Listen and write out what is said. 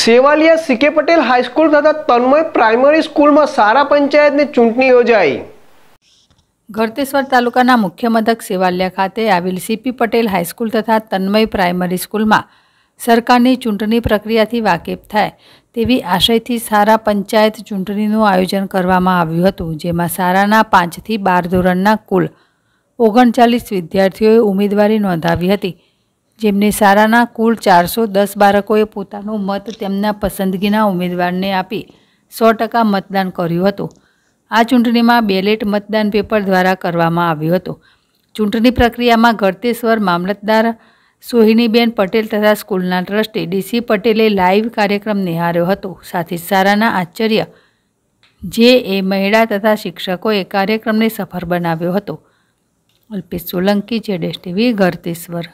Sevaliya CK Patel high school તથા તન્મય primary સ્કૂલમાં સારા પંચાયતની ચૂંટણી યોજાઈ ગળતેશ્વર તાલુકાના મુખ્ય મથક સેવાલિયા ખાતે આવેલ સીપી પટેલ હાઈસ્કૂલ તથા તન્મય પ્રાઇમરી સ્કૂલમાં સરકારની ચૂંટણી પ્રક્રિયાથી વાકેફ થાય તેવી આશયથી સારા પંચાયત ચૂંટણીનું આયોજન કરવામાં આવ્યું હતું જેમાં સારાના પાંચથી બાર ધોરણના કુલ ઓગણચાલીસ વિદ્યાર્થીઓએ ઉમેદવારી નોંધાવી હતી જેમને સારાના કુલ ચારસો દસ બાળકોએ પોતાનો મત તેમના પસંદગીના ઉમેદવારને આપી સો ટકા મતદાન કર્યું હતું આ ચૂંટણીમાં બેલેટ મતદાન પેપર દ્વારા કરવામાં આવ્યું હતું ચૂંટણી પ્રક્રિયામાં ગળતેશ્વર મામલતદાર સોહિનીબેન પટેલ તથા સ્કૂલના ટ્રસ્ટી ડીસી પટેલે લાઇવ કાર્યક્રમ નિહાળ્યો હતો સાથે સારાના આશ્ચર્ય જે એ મહિલા તથા શિક્ષકોએ કાર્યક્રમને સફળ બનાવ્યો હતો અલ્પેશ સોલંકી જેડેશ ટીવી ગળતેશ્વર